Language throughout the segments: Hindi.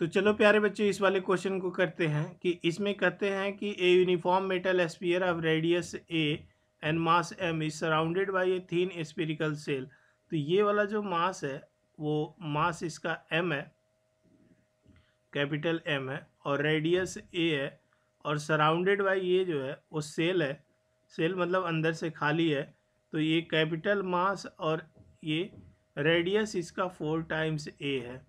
तो चलो प्यारे बच्चे इस वाले क्वेश्चन को करते हैं कि इसमें कहते हैं कि a uniform metal sphere of radius a and mass M is surrounded by a thin spherical shell तो ये वाला जो मास है वो मास इसका एम है कैपिटल एम है और रेडियस ए है और सराउंडेड बाई ये जो है वो सेल है सेल मतलब अंदर से खाली है तो ये कैपिटल मास और ये रेडियस इसका फोर टाइम्स ए है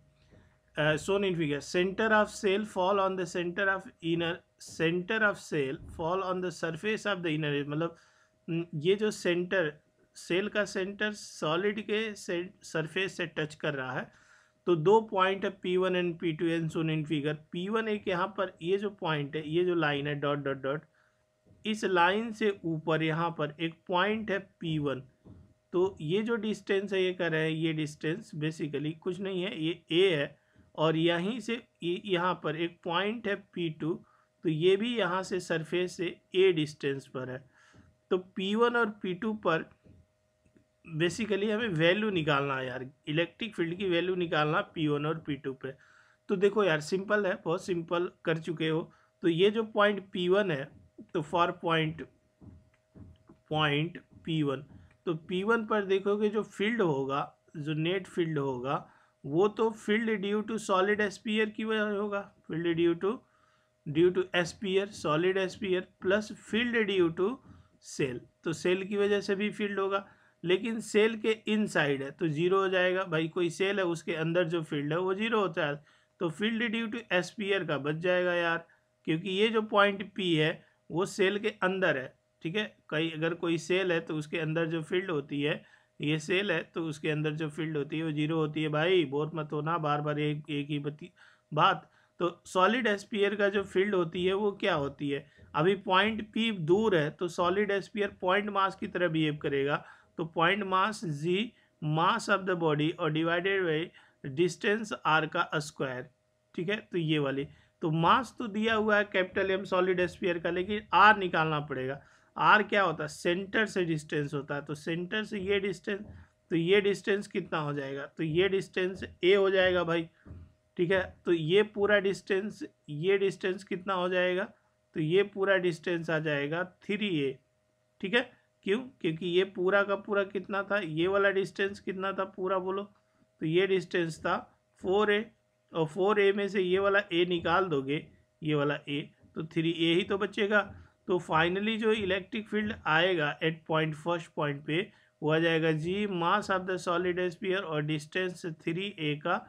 सोन shown in figure center of cell fall on the center of inner center of cell fall on the surface of the inner मतलब mm, ये जो center सेल का सेंटर सॉलिड के सरफेस से टच कर रहा है तो दो पॉइंट है P one and P two and shown in figure P one एक यहाँ पर ये जो पॉइंट है ये जो लाइन है डॉट डॉट डॉट इस लाइन से ऊपर यहाँ पर एक पॉइंट है पी वन तो ये जो डिस्टेंस है ये कह रहे हैं ये डिस्टेंस बेसिकली कुछ नहीं है ये ए है और यहीं से यहाँ पर एक पॉइंट है पी टू तो ये भी यहाँ से सरफेस से ए डिस्टेंस पर है तो पी वन और पी टू पर बेसिकली हमें वैल्यू निकालना है यार इलेक्ट्रिक फील्ड की वैल्यू निकालना पी वन और पी टू पे तो देखो यार सिंपल है बहुत सिंपल कर चुके हो तो ये जो पॉइंट पी वन है तो for point point P one तो पी वन पर देखोगे जो फील्ड होगा जो नेट फील्ड होगा वो तो field due to solid sphere की वजह से होगा field due to due to sphere solid sphere plus field due to shell तो सेल की वजह से भी फील्ड होगा लेकिन सेल के इनसाइड है तो जीरो हो जाएगा भाई कोई सेल है उसके अंदर जो फील्ड है वो जीरो होता है तो फील्ड ड्यू टू एस्पियर का बच जाएगा यार क्योंकि ये जो पॉइंट पी है वो सेल के अंदर है ठीक है कई अगर कोई सेल है तो उसके अंदर जो फील्ड होती है ये सेल है तो उसके अंदर जो फील्ड होती है वो जीरो होती है भाई बोर मत होना बार बार एक एक ही बती बात तो सॉलिड एस्पियर का जो फील्ड होती है वो क्या होती है अभी पॉइंट पी दूर है तो सॉलिड एस्पियर पॉइंट मास की तरह बिहेव करेगा तो point mass G mass of the body और डिवाइडेड बाई डिस्टेंस आर का स्क्वायर ठीक है तो ये वाली तो मास तो दिया हुआ है कैपिटल एम सॉलिड एस्पियर का लेकिन आर निकालना पड़ेगा आर क्या होता है सेंटर से डिस्टेंस होता है तो सेंटर से ये डिस्टेंस तो ये डिस्टेंस कितना हो जाएगा तो ये डिस्टेंस ए हो जाएगा भाई ठीक है तो ये पूरा डिस्टेंस ये डिस्टेंस कितना हो जाएगा तो ये पूरा डिस्टेंस आ जाएगा थ्री ए ठीक है क्यों क्योंकि ये पूरा का पूरा कितना था ये वाला डिस्टेंस कितना था पूरा बोलो तो ये डिस्टेंस था फोर ए और फोर ए में से ये वाला ए निकाल दोगे ये वाला ए तो थ्री ए ही तो बचेगा तो फाइनली जो इलेक्ट्रिक फील्ड आएगा एट पॉइंट फर्स्ट पॉइंट पे वो आ जाएगा G mass of the solid sphere और डिस्टेंस थ्री ए का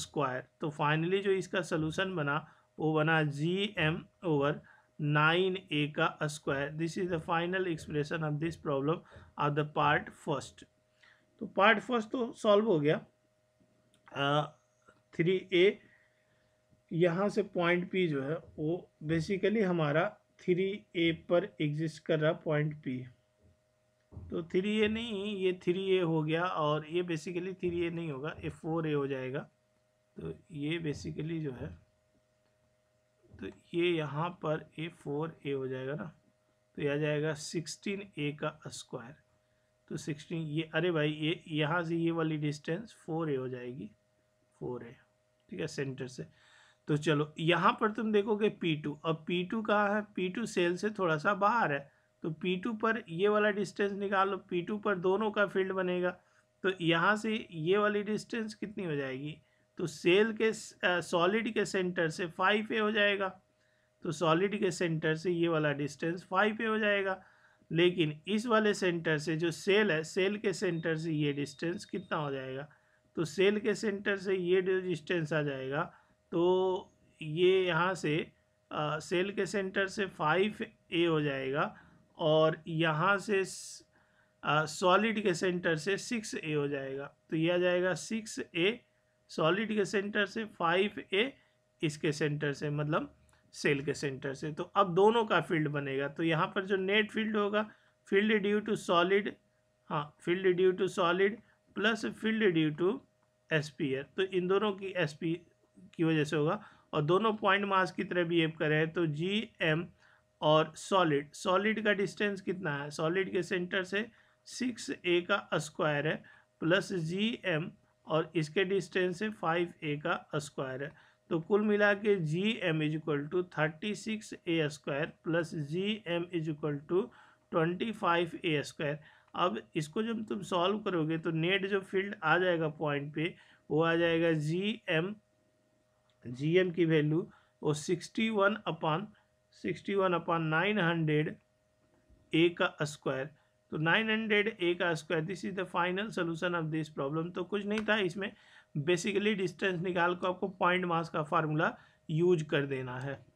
स्क्वायर तो फाइनली जो इसका सोलूशन बना वो बना G M over nine A का square this is the final expression of this problem of the part first तो पार्ट फर्स्ट तो सॉल्व हो गया थ्री ए यहाँ से पॉइंट पी जो है वो बेसिकली हमारा थ्री ए पर एग्जिस्ट कर रहा पॉइंट पी तो थ्री ए नहीं ये थ्री ए हो गया और ये बेसिकली थ्री ए नहीं होगा ये फोर ए हो जाएगा तो ये बेसिकली जो है तो ये यहाँ पर ए फोर ए हो जाएगा ना तो यह आ जाएगा सिक्सटीन ए का स्क्वायर तो सिक्सटीन ये अरे भाई ये यहाँ से ये वाली डिस्टेंस फोर ए हो जाएगी फोर ए ठीक है सेंटर से तो चलो यहाँ पर तुम देखोगे P2 अब P2 कहाँ है P2 सेल से थोड़ा सा बाहर है तो P2 पर ये वाला डिस्टेंस निकालो P2 पर दोनों का फील्ड बनेगा तो यहाँ से ये वाली डिस्टेंस कितनी हो जाएगी तो सेल के सॉलिड के सेंटर से फाइव ए हो जाएगा तो सॉलिड के सेंटर से ये वाला डिस्टेंस फाइव ए हो जाएगा लेकिन इस वाले सेंटर से जो सेल है सेल के सेंटर से ये डिस्टेंस कितना हो जाएगा तो सेल के सेंटर से ये जो डिस्टेंस आ जाएगा तो ये यहाँ से आ, सेल के सेंटर से फाइव ए हो जाएगा और यहाँ से सॉलिड के सेंटर से सिक्स ए हो जाएगा तो यह आ जाएगा सिक्स ए सॉलिड के सेंटर से फाइव ए इसके सेंटर से मतलब सेल के सेंटर से तो अब दोनों का फील्ड बनेगा तो यहाँ पर जो नेट फील्ड होगा फील्ड ड्यू टू सॉलिड हाँ field due to solid plus field due to S तो इन दोनों की एस की वजह से होगा और दोनों पॉइंट मास की तरह बिहेव करें तो जी एम और सॉलिड सॉलिड का डिस्टेंस कितना है सॉलिड के सेंटर से सिक्स ए का स्क्वायर है प्लस जी एम और इसके डिस्टेंस से फाइव ए का स्क्वायर है तो कुल मिला के G M is equal to thirty six A square plus G M is equal to twenty five A square अब इसको जब तुम सॉल्व करोगे तो नेट जो फील्ड आ जाएगा पॉइंट पे वो आ जाएगा जी एम जी एम की वैल्यू वो sixty one upon sixty one upon nine hundred A का स्क्वायर तो 900 ए का square this is the final solution of this problem तो कुछ नहीं था इसमें बेसिकली डिस्टेंस निकाल कर आपको पॉइंट मास का फार्मूला यूज कर देना है